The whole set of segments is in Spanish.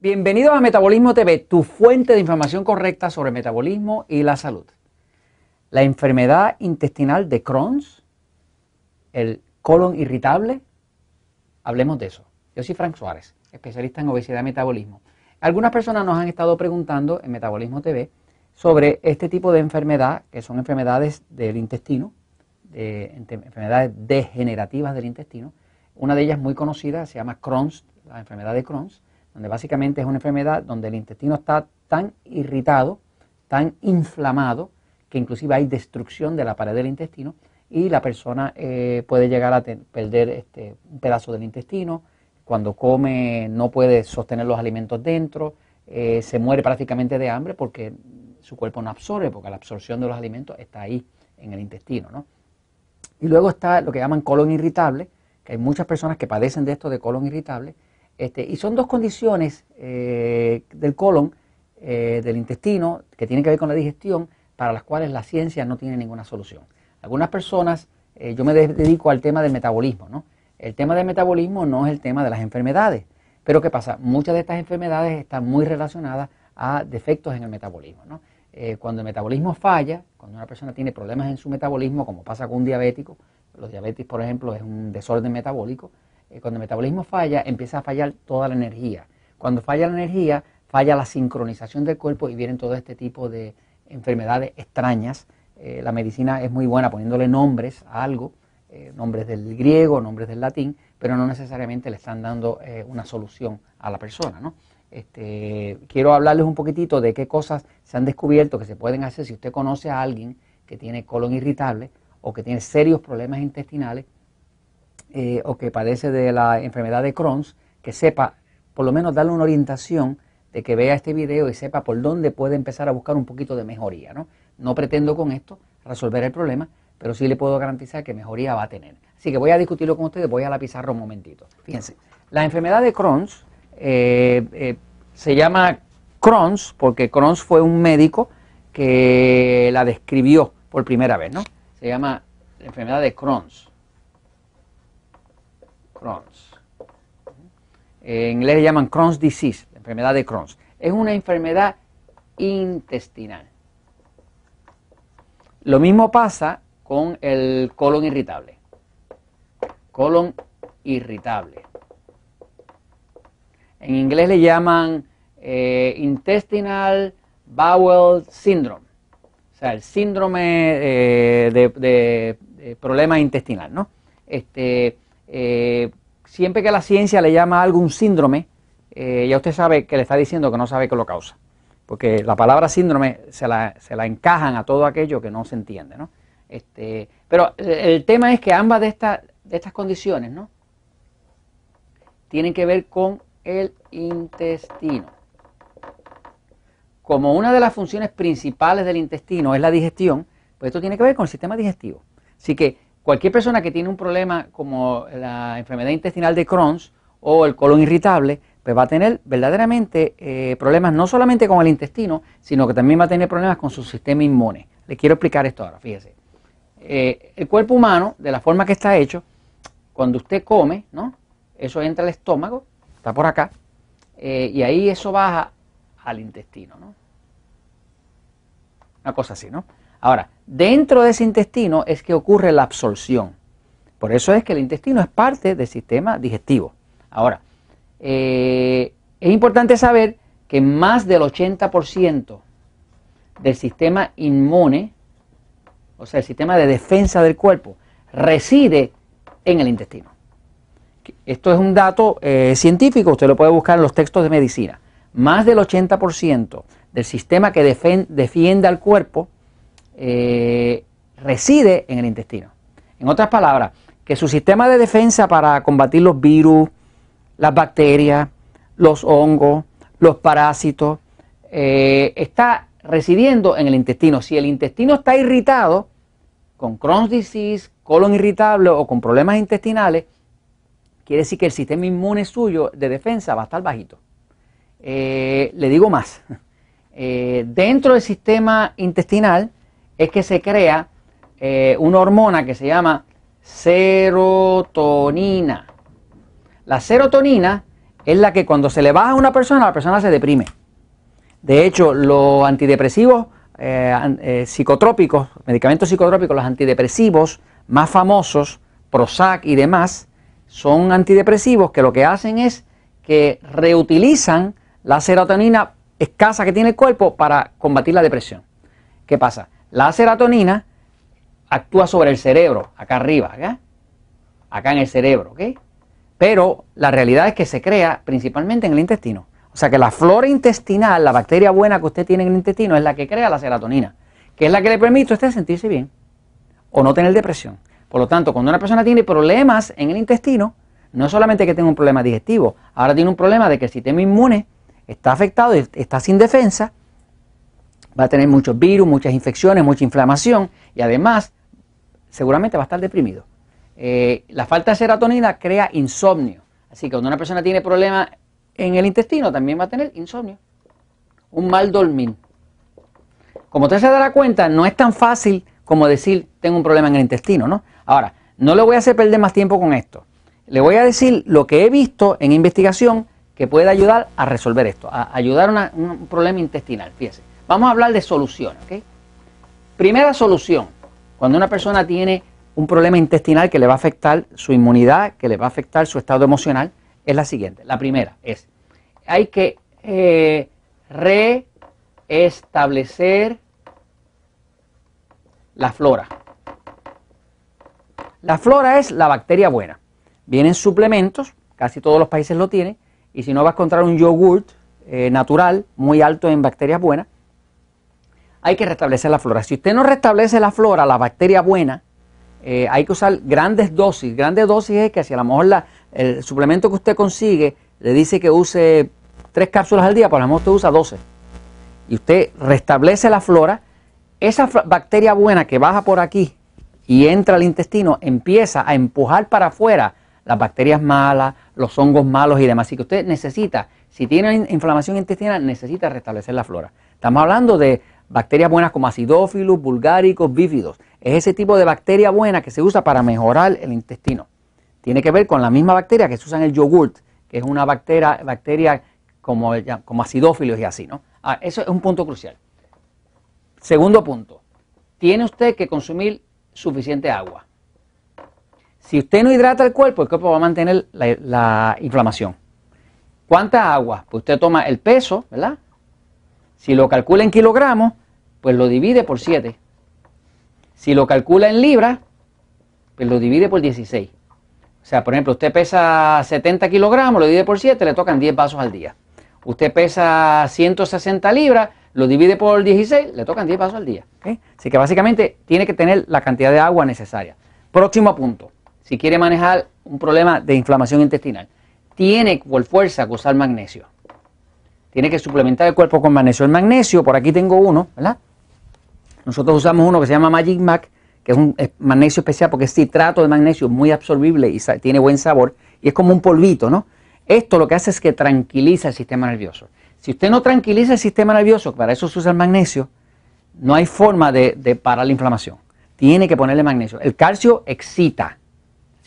Bienvenidos a Metabolismo TV, tu fuente de información correcta sobre metabolismo y la salud. La enfermedad intestinal de Crohn's, el colon irritable, hablemos de eso. Yo soy Frank Suárez, especialista en obesidad y metabolismo. Algunas personas nos han estado preguntando en Metabolismo TV sobre este tipo de enfermedad, que son enfermedades del intestino, enfermedades degenerativas del intestino. Una de ellas muy conocida se llama Crohn's, la enfermedad de Crohn's donde básicamente es una enfermedad donde el intestino está tan irritado, tan inflamado, que inclusive hay destrucción de la pared del intestino y la persona eh, puede llegar a perder este, un pedazo del intestino, cuando come no puede sostener los alimentos dentro, eh, se muere prácticamente de hambre porque su cuerpo no absorbe, porque la absorción de los alimentos está ahí en el intestino. ¿no? Y luego está lo que llaman colon irritable, que hay muchas personas que padecen de esto de colon irritable este, y son dos condiciones eh, del colon, eh, del intestino, que tienen que ver con la digestión, para las cuales la ciencia no tiene ninguna solución. Algunas personas, eh, yo me dedico al tema del metabolismo, ¿no? El tema del metabolismo no es el tema de las enfermedades. Pero ¿qué pasa? Muchas de estas enfermedades están muy relacionadas a defectos en el metabolismo. ¿no? cuando el metabolismo falla, cuando una persona tiene problemas en su metabolismo, como pasa con un diabético, los diabetes, por ejemplo, es un desorden metabólico, eh, cuando el metabolismo falla, empieza a fallar toda la energía. Cuando falla la energía, falla la sincronización del cuerpo y vienen todo este tipo de enfermedades extrañas. Eh, la medicina es muy buena poniéndole nombres a algo, eh, nombres del griego, nombres del latín, pero no necesariamente le están dando una solución a la persona. ¿no? Este, quiero hablarles un poquitito de qué cosas se han descubierto que se pueden hacer si usted conoce a alguien que tiene colon irritable o que tiene serios problemas intestinales eh, o que padece de la enfermedad de Crohn's, que sepa, por lo menos darle una orientación de que vea este video y sepa por dónde puede empezar a buscar un poquito de mejoría. No, no pretendo con esto resolver el problema, pero sí le puedo garantizar que mejoría va a tener. Así que voy a discutirlo con ustedes, voy a la pizarra un momentito. Fíjense, la enfermedad de Crohn's eh, eh, se llama Crohn's porque Crohn's fue un médico que la describió por primera vez, ¿no? Se llama la enfermedad de Crohn's. Crohn's. En inglés le llaman Crohn's disease, enfermedad de Crohn's. Es una enfermedad intestinal. Lo mismo pasa con el colon irritable. Colon irritable. En inglés le llaman eh, intestinal bowel syndrome. O sea, el síndrome eh, de, de, problema intestinal, ¿no? Este, eh, siempre que la ciencia le llama a algo un síndrome, eh, ya usted sabe que le está diciendo que no sabe qué lo causa. Porque la palabra síndrome se la, encajan a todo aquello que no se entiende, ¿no? Este, pero eh, el tema es que ambas de, de estas condiciones, ¿no? Tienen que ver con el intestino. Como una de las funciones principales del intestino es la digestión, pues esto tiene que ver con el sistema digestivo. Así que Cualquier persona que tiene un problema como la enfermedad intestinal de Crohn's o el colon irritable, pues va a tener verdaderamente eh, problemas no solamente con el intestino, sino que también va a tener problemas con su sistema inmune. Le quiero explicar esto ahora, fíjese. Eh, el cuerpo humano, de la forma que está hecho, cuando usted come, ¿no? Eso entra al estómago, está por acá, eh, y ahí eso baja al intestino, ¿no? una cosa así, ¿no? Ahora, dentro de ese intestino es que ocurre la absorción. Por eso es que el intestino es parte del sistema digestivo. Ahora, eh, es importante saber que más del 80% del sistema inmune, o sea, el sistema de defensa del cuerpo, reside en el intestino. Esto es un dato eh, científico, usted lo puede buscar en los textos de medicina. Más del 80% el sistema que defiende al cuerpo eh, reside en el intestino. En otras palabras, que su sistema de defensa para combatir los virus, las bacterias, los hongos, los parásitos, eh, está residiendo en el intestino. Si el intestino está irritado, con Crohn's disease, colon irritable o con problemas intestinales, quiere decir que el sistema inmune suyo de defensa va a estar bajito. Eh, le digo más. Eh, dentro del sistema intestinal es que se crea eh, una hormona que se llama serotonina. La serotonina es la que cuando se le baja a una persona, la persona se deprime. De hecho, los antidepresivos eh, psicotrópicos, medicamentos psicotrópicos, los antidepresivos más famosos, Prozac y demás, son antidepresivos que lo que hacen es que reutilizan la serotonina escasa que tiene el cuerpo para combatir la depresión. ¿Qué pasa? La serotonina actúa sobre el cerebro, acá arriba, acá, acá en el cerebro, ¿ok? Pero la realidad es que se crea principalmente en el intestino. O sea que la flora intestinal, la bacteria buena que usted tiene en el intestino es la que crea la serotonina, que es la que le permite a usted sentirse bien o no tener depresión. Por lo tanto, cuando una persona tiene problemas en el intestino, no solamente que tenga un problema digestivo, ahora tiene un problema de que el sistema inmune está afectado, está sin defensa, va a tener muchos virus, muchas infecciones, mucha inflamación y además seguramente va a estar deprimido. Eh, la falta de serotonina crea insomnio. Así que cuando una persona tiene problemas en el intestino, también va a tener insomnio. Un mal dormir. Como usted se dará cuenta, no es tan fácil como decir tengo un problema en el intestino, ¿no? Ahora, no le voy a hacer perder más tiempo con esto. Le voy a decir lo que he visto en investigación que puede ayudar a resolver esto, a ayudar a un problema intestinal. Fíjese, vamos a hablar de soluciones. ¿ok? Primera solución, cuando una persona tiene un problema intestinal que le va a afectar su inmunidad, que le va a afectar su estado emocional, es la siguiente. La primera es, hay que eh, reestablecer la flora. La flora es la bacteria buena. Vienen suplementos, casi todos los países lo tienen, y si no vas a encontrar un yogurt eh, natural muy alto en bacterias buenas, hay que restablecer la flora. Si usted no restablece la flora, la bacteria buena, eh, hay que usar grandes dosis. Grandes dosis es que si a lo mejor el suplemento que usted consigue le dice que use tres cápsulas al día, pues a lo mejor usted usa 12. Y usted restablece la flora, esa bacteria buena que baja por aquí y entra al intestino empieza a empujar para afuera las bacterias malas, los hongos malos y demás. Así que usted necesita, si tiene inflamación intestinal, necesita restablecer la flora. Estamos hablando de bacterias buenas como acidófilos, bulgáricos, bífidos. Es ese tipo de bacteria buena que se usa para mejorar el intestino. Tiene que ver con la misma bacteria que se usa en el yogurt, que es una bacteria, bacteria como, como acidófilos y así, ¿no? Ah, eso es un punto crucial. Segundo punto, tiene usted que consumir suficiente agua. Si usted no hidrata el cuerpo, el cuerpo va a mantener la, inflamación. ¿Cuánta agua? Pues usted toma el peso, ¿verdad? Si lo calcula en kilogramos, pues lo divide por 7. Si lo calcula en libras, pues lo divide por 16. O sea, por ejemplo, usted pesa 70 kilogramos, lo divide por 7, le tocan 10 vasos al día. Usted pesa 160 libras, lo divide por 16, le tocan 10 vasos al día. Así que básicamente tiene que tener la cantidad de agua necesaria. Próximo punto si quiere manejar un problema de inflamación intestinal, tiene por fuerza que usar magnesio. Tiene que suplementar el cuerpo con magnesio. El magnesio, por aquí tengo uno, ¿verdad? Nosotros usamos uno que se llama Magic Mac, que es un magnesio especial porque es citrato de magnesio, muy absorbible y tiene buen sabor y es como un polvito, ¿no? Esto lo que hace es que tranquiliza el sistema nervioso. Si usted no tranquiliza el sistema nervioso, para eso se usa el magnesio, no hay forma de, de parar la inflamación. Tiene que ponerle magnesio. El calcio excita,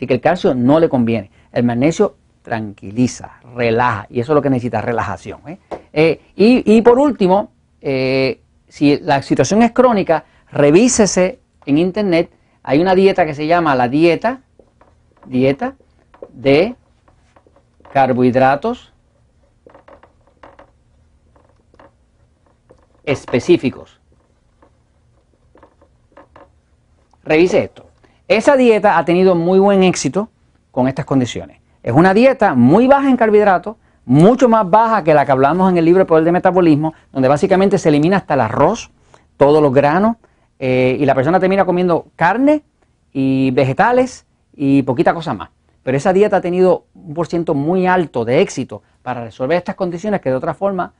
Así que el calcio no le conviene. El magnesio tranquiliza, relaja, y eso es lo que necesita, relajación. ¿eh? Eh, y, por último, eh, si la situación es crónica, revísese en internet. Hay una dieta que se llama la dieta, dieta de carbohidratos específicos. Revise esto. Esa dieta ha tenido muy buen éxito con estas condiciones. Es una dieta muy baja en carbohidratos, mucho más baja que la que hablamos en el libro El Poder de Metabolismo, donde básicamente se elimina hasta el arroz, todos los granos, eh, y la persona termina comiendo carne y vegetales y poquita cosa más. Pero esa dieta ha tenido un ciento muy alto de éxito para resolver estas condiciones que de otra forma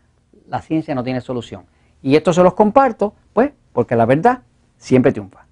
la ciencia no tiene solución. Y esto se los comparto, pues, porque la verdad siempre triunfa.